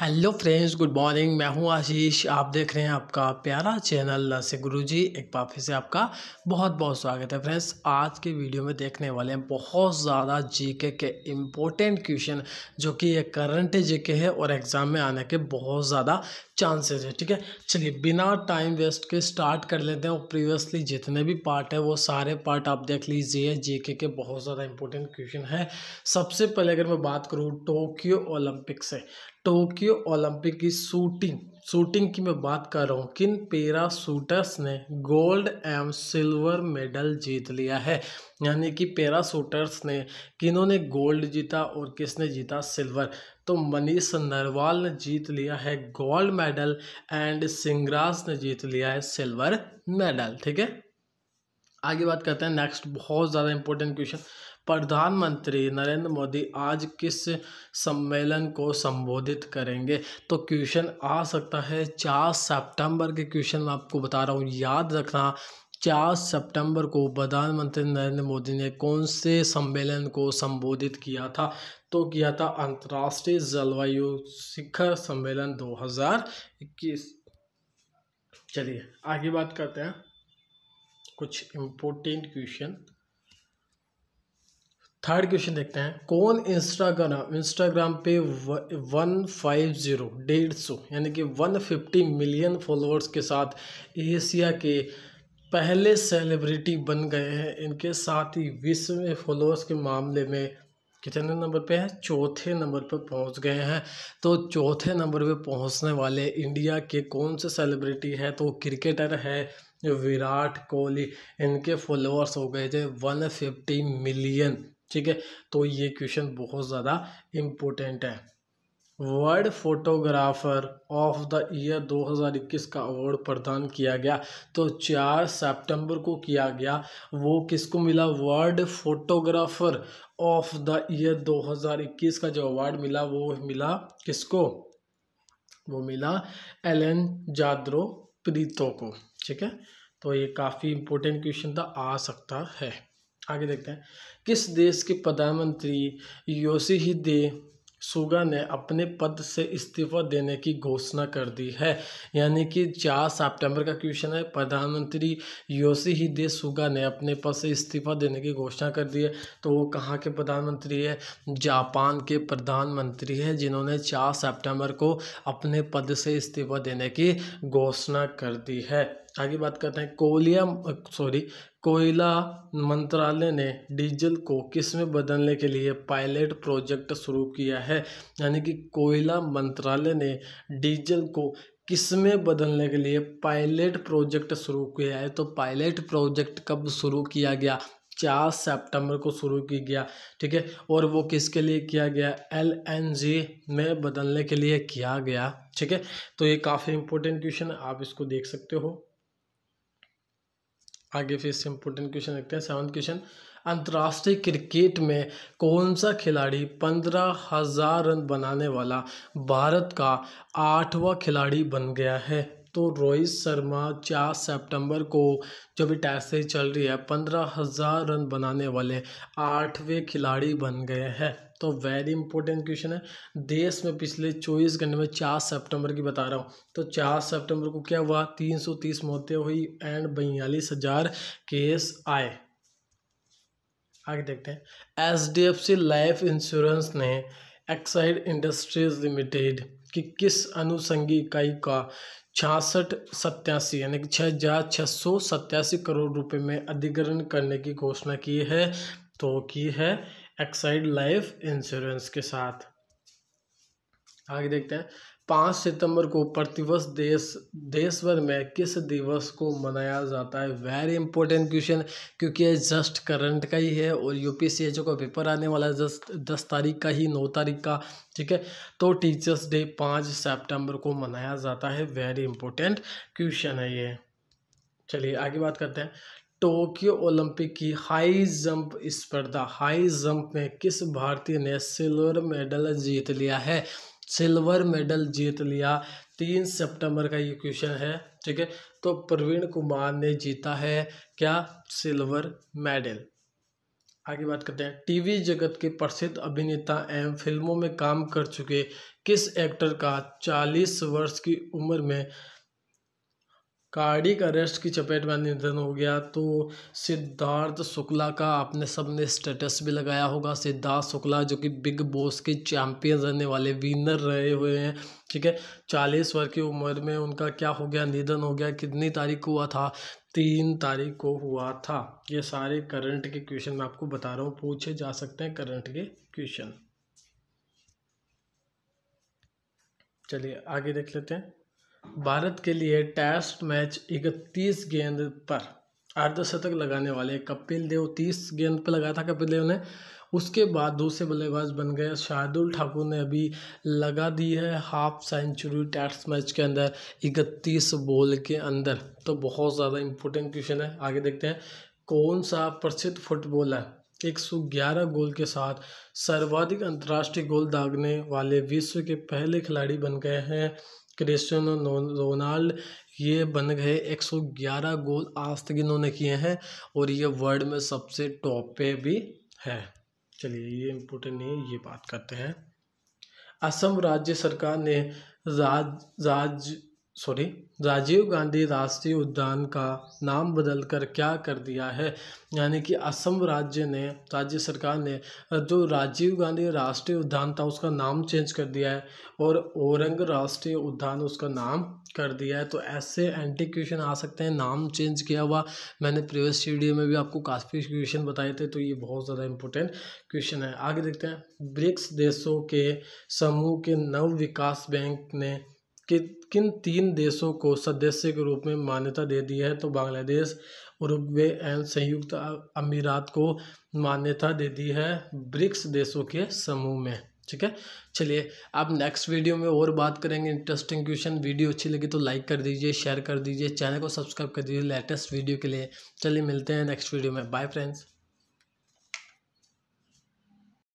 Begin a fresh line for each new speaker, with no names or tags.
hello friends good morning मैं हूं आशीष आप देख रहे हैं आपका प्यारा चैनल गुरु गुरुजी एक बार फिर से आपका बहुत बहुत स्वागत है फ्रेंड्स आज के वीडियो में देखने वाले हैं बहुत ज़्यादा जीके के इम्पोर्टेंट क्वेश्चन जो कि ये करंट जीके है और एग्ज़ाम में आने के बहुत ज़्यादा चांसेस है ठीक है चलिए बिना टाइम वेस्ट के स्टार्ट कर लेते हैं और प्रीवियसली जितने भी पार्ट है वो सारे पार्ट आप देख लीजिए जीके के बहुत ज़्यादा इंपॉर्टेंट क्वेश्चन है सबसे पहले अगर मैं बात करूँ टोक्यो ओलंपिक से टोक्यो ओलंपिक की शूटिंग शूटिंग की मैं बात कर रहा हूँ किन पेरा शूटर्स ने गोल्ड एंड सिल्वर मेडल जीत लिया है यानी कि पेरा शूटर्स ने किन्होंने गोल्ड जीता और किसने जीता सिल्वर तो मनीष नरवाल ने जीत लिया है गोल्ड मेडल एंड सिंगराज ने जीत लिया है सिल्वर मेडल ठीक है आगे बात करते हैं नेक्स्ट बहुत ज़्यादा इंपॉर्टेंट क्वेश्चन प्रधानमंत्री नरेंद्र मोदी आज किस सम्मेलन को संबोधित करेंगे तो क्वेश्चन आ सकता है चार सितंबर के क्वेश्चन मैं आपको बता रहा हूँ याद रखना चार सितंबर को प्रधानमंत्री नरेंद्र मोदी ने कौन से सम्मेलन को संबोधित किया था तो किया था अंतर्राष्ट्रीय जलवायु शिखर सम्मेलन दो चलिए आगे बात करते हैं कुछ इम्पोर्टेंट क्वेश्चन थर्ड क्वेश्चन देखते हैं कौन इंस्टाग्राम इंस्टाग्राम पे वन फाइव ज़ीरो डेढ़ सौ यानी कि वन फिफ्टी मिलियन फॉलोअर्स के साथ एशिया के पहले सेलिब्रिटी बन गए हैं इनके साथ ही विश्व में फॉलोअर्स के मामले में कितने नंबर पे है चौथे नंबर पर पहुंच गए हैं तो चौथे नंबर पे पहुंचने वाले इंडिया के कौन से सेलिब्रिटी है तो क्रिकेटर है विराट कोहली इनके फॉलोअर्स हो गए थे वन फिफ्टी मिलियन ठीक है तो ये क्वेश्चन बहुत ज़्यादा इम्पोर्टेंट है world photographer of the year 2021 का अवार्ड प्रदान किया गया तो चार सितंबर को किया गया वो किसको मिला world photographer of the year 2021 का जो अवार्ड मिला वो मिला किसको वो मिला एलन जाद्रो प्रीतो को ठीक है तो ये काफ़ी इम्पोर्टेंट क्वेश्चन था आ सकता है आगे देखते हैं किस देश के प्रधानमंत्री योशी ही दे सुगा ने अपने पद से इस्तीफा देने की घोषणा कर दी है यानी कि चार सितंबर का क्वेश्चन है प्रधानमंत्री योशी दे सुगा ने अपने पद से इस्तीफा देने की घोषणा कर दी है तो वो कहाँ के प्रधानमंत्री है जापान के प्रधानमंत्री है जिन्होंने चार सितंबर को अपने पद से इस्तीफा देने की घोषणा कर दी है आगे बात करते हैं कोलिया सॉरी कोयला मंत्रालय ने डीजल को किस में बदलने के लिए पायलट प्रोजेक्ट शुरू किया है यानी कि कोयला मंत्रालय ने डीजल को किस में बदलने के लिए पायलट प्रोजेक्ट शुरू किया है तो पायलट प्रोजेक्ट कब शुरू किया गया चार सितंबर को शुरू की गया ठीक है और वो किसके लिए किया गया एल एन जी में बदलने के लिए किया गया ठीक है तो ये काफ़ी इंपॉर्टेंट क्वेश्चन आप इसको देख सकते हो आगे फिर इससे इम्पोर्टेंट क्वेश्चन देखते हैं सेवन क्वेश्चन अंतर्राष्ट्रीय क्रिकेट में कौन सा खिलाड़ी पंद्रह हज़ार रन बनाने वाला भारत का आठवां खिलाड़ी बन गया है तो रोहित शर्मा चार सितंबर को जो भी टेस्ट सीरीज चल रही है पंद्रह हज़ार रन बनाने वाले आठवें खिलाड़ी बन गए हैं तो वेरी इंपॉर्टेंट क्वेश्चन है देश में पिछले चौबीस घंटे में चार सितंबर की बता रहा हूँ तो चार सितंबर को क्या हुआ तीन सौ तीस मौतें हुई एंड बयालीस हज़ार केस आए आगे देखते हैं H D F C life insurance ने एक्साइड इंडस्ट्रीज लिमिटेड कि किस अनुसंगी इकाई का छियासठ सत्यासी यानी कि छः हजार छः सौ सत्यासी करोड़ रुपए में अधिग्रहण करने की घोषणा की है तो की है एक्साइड लाइफ इंश्योरेंस के साथ आगे देखते हैं पाँच सितंबर को प्रतिवर्ष देश देश भर में किस दिवस को मनाया जाता है वेरी इंपॉर्टेंट क्वेश्चन क्योंकि ये जस्ट करंट का ही है और ओ का पेपर आने वाला है जस्ट दस तारीख का ही नौ तारीख का ठीक है तो टीचर्स डे पाँच सितंबर को मनाया जाता है वेरी इंपॉर्टेंट क्वेश्चन है ये चलिए आगे बात करते हैं टोक्यो ओलंपिक की हाई जंप स्पर्धा हाई जंप में किस भारतीय ने सिल्वर मेडल जीत लिया है सिल्वर मेडल जीत लिया तीन सितंबर का ये क्वेश्चन है ठीक है तो प्रवीण कुमार ने जीता है क्या सिल्वर मेडल आगे बात करते हैं टीवी जगत के प्रसिद्ध अभिनेता एवं फिल्मों में काम कर चुके किस एक्टर का 40 वर्ष की उम्र में कार्डिक अरेस्ट की चपेट में निधन हो गया तो सिद्धार्थ शुक्ला का आपने सबने स्टेटस भी लगाया होगा सिद्धार्थ शुक्ला जो कि बिग बॉस के चैंपियन रहने वाले विनर रहे हुए हैं ठीक है चालीस वर्ष की उम्र में उनका क्या हो गया निधन हो गया कितनी तारीख को हुआ था तीन तारीख को हुआ था ये सारे करंट के क्वेश्चन मैं आपको बता रहा हूँ पूछे जा सकते हैं करंट के क्वेश्चन चलिए आगे देख लेते हैं भारत के लिए टेस्ट मैच इकतीस गेंद पर अर्धशतक लगाने वाले कपिल देव तीस गेंद पर लगा था कपिल देव ने उसके बाद दूसरे बल्लेबाज बन गए शार्दुल ठाकुर ने अभी लगा दी है हाफ सेंचुरी टेस्ट मैच के अंदर इकतीस बॉल के अंदर तो बहुत ज़्यादा इंपॉर्टेंट क्वेश्चन है आगे देखते हैं कौन सा प्रसिद्ध फुटबॉलर एक सौ ग्यारह गोल के साथ सर्वाधिक अंतर्राष्ट्रीय गोल दागने वाले विश्व के पहले खिलाड़ी बन गए हैं क्रिस्टियनो रोनाल्ड ये बन गए 111 गोल आज तक इन्होंने किए हैं और ये वर्ल्ड में सबसे टॉप पे भी है चलिए ये इम्पोर्टेंट नहीं ये बात करते हैं असम राज्य सरकार ने राज राज्य सॉरी राजीव गांधी राष्ट्रीय उद्यान का नाम बदलकर क्या कर दिया है यानी कि असम राज्य ने राज्य सरकार ने जो राजीव गांधी राष्ट्रीय उद्यान था उसका नाम चेंज कर दिया है और औरंग राष्ट्रीय उद्यान उसका नाम कर दिया है तो ऐसे एंटी क्वेश्चन आ सकते हैं नाम चेंज किया हुआ मैंने प्रीवियस वीडियो में भी आपको काफ़ी क्वेश्चन बताए थे तो ये बहुत ज़्यादा इंपॉर्टेंट क्वेश्चन है आगे देखते हैं ब्रिक्स देशों के समूह के नव विकास बैंक ने कि किन तीन देशों को सदस्य के रूप में मान्यता दे दी है तो बांग्लादेश उरुग्वे एंड संयुक्त अमीरात को मान्यता दे दी है ब्रिक्स देशों के समूह में ठीक है चलिए आप नेक्स्ट वीडियो में और बात करेंगे इंटरेस्टिंग क्वेश्चन वीडियो अच्छी लगी तो लाइक कर दीजिए शेयर कर दीजिए चैनल को सब्सक्राइब कर दीजिए लेटेस्ट वीडियो के लिए चलिए मिलते हैं नेक्स्ट वीडियो में बाय फ्रेंड्स